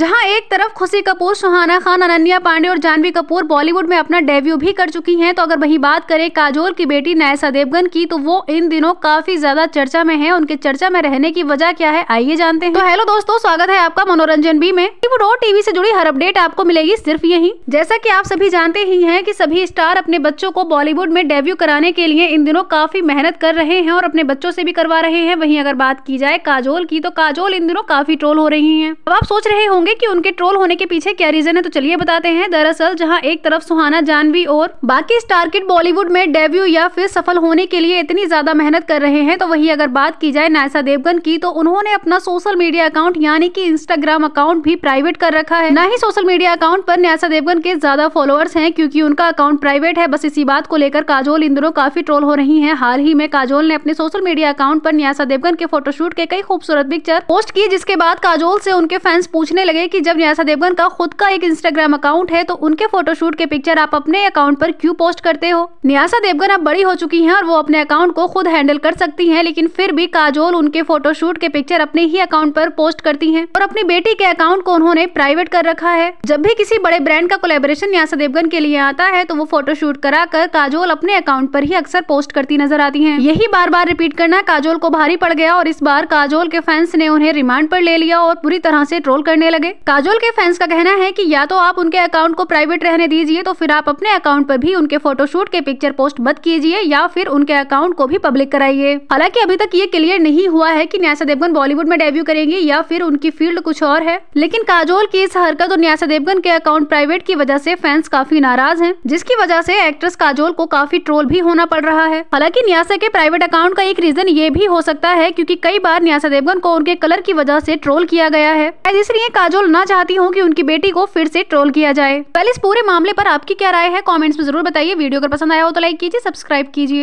जहां एक तरफ खुशी कपूर सुहाना खान अनन्या पांडे और जानवी कपूर बॉलीवुड में अपना डेब्यू भी कर चुकी हैं तो अगर वही बात करें काजोल की बेटी नायसा देवगन की तो वो इन दिनों काफी ज्यादा चर्चा में हैं उनके चर्चा में रहने की वजह क्या है आइए जानते हैं तो हेलो दोस्तों स्वागत है आपका मनोरंजन बी में रो टीवी से जुड़ी हर अपडेट आपको मिलेगी सिर्फ यही जैसा की आप सभी जानते ही है की सभी स्टार अपने बच्चों को बॉलीवुड में डेब्यू कराने के लिए इन दिनों काफी मेहनत कर रहे हैं और अपने बच्चों से भी करवा रहे हैं वही अगर बात की जाए काजोल की तो काजोल इन दिनों काफी ट्रोल हो रही है अब आप सोच रहे होंगे होंगे कि उनके ट्रोल होने के पीछे क्या रीजन है तो चलिए बताते हैं दरअसल जहां एक तरफ सुहाना जानवी और बाकी स्टार किड बॉलीवुड में डेब्यू या फिर सफल होने के लिए इतनी ज्यादा मेहनत कर रहे हैं तो वही अगर बात की जाए नायसा देवगन की तो उन्होंने अपना सोशल मीडिया अकाउंट यानी की इंस्टाग्राम अकाउंट भी प्राइवेट कर रखा है न ही सोशल मीडिया अकाउंट पर न्यासा देवगन के ज्यादा फॉलोअर्स है क्यूँकी उनका अकाउंट प्राइवेट है बस इसी बात को लेकर काजोल इंद्रो काफी ट्रोल हो रही है हाल ही में काजोल ने अपने सोशल मीडिया अकाउंट पर न्यासा देवगन के फोटोशूट के कई खूबसूरत पिक्चर पोस्ट की जिसके बाद काजोल से उनके फैंस पूछने कहने लगे कि जब न्यासा देवगन का खुद का एक इंस्टाग्राम अकाउंट है तो उनके फोटोशूट के पिक्चर आप अपने अकाउंट पर क्यों पोस्ट करते हो न्यासा देवगन अब बड़ी हो चुकी हैं और वो अपने अकाउंट को खुद हैंडल कर सकती हैं लेकिन फिर भी काजोल उनके फोटोशूट के पिक्चर अपने ही अकाउंट पर पोस्ट करती है और अपनी बेटी के अकाउंट को उन्होंने प्राइवेट कर रखा है जब भी किसी बड़े ब्रांड का कोलेबोरेशन न्यासा देवगन के लिए आता है तो वो फोटोशूट कराकर काजोल अपने अकाउंट पर ही अक्सर पोस्ट करती नजर आती है यही बार बार रिपीट करना काजोल को भारी पड़ गया और इस बार काजोल के फैंस ने उन्हें रिमांड पर ले लिया और पूरी तरह से ट्रोल करने लगे काजोल के फैंस का कहना है कि या तो आप उनके अकाउंट को प्राइवेट रहने दीजिए तो फिर आप अपने अकाउंट पर भी उनके फोटोशूट के पिक्चर पोस्ट मत कीजिए या फिर उनके अकाउंट को भी पब्लिक कराइए हालांकि अभी तक ये क्लियर नहीं हुआ है की न्यासा देवगन बॉलीवुड में डेब्यू करेंगे या फिर उनकी फील्ड कुछ और है लेकिन काजोल की इस हरकत और न्यासा देवगन के अकाउंट प्राइवेट की वजह से फैंस काफी नाराज हैं जिसकी वजह से एक्ट्रेस काजोल को काफी ट्रोल भी होना पड़ रहा है हालांकि न्यासा के प्राइवेट अकाउंट का एक रीजन ये भी हो सकता है क्योंकि कई बार न्यासा देवगन को उनके कलर की वजह से ट्रोल किया गया है इसलिए काजोल ना चाहती हूँ कि उनकी बेटी को फिर से ट्रोल किया जाए पहले इस पूरे मामले पर आपकी क्या राय है कॉमेंट्स में जरूर बताइए वीडियो अगर पसंद आया हो तो लाइक कीजिए सब्सक्राइब कीजिए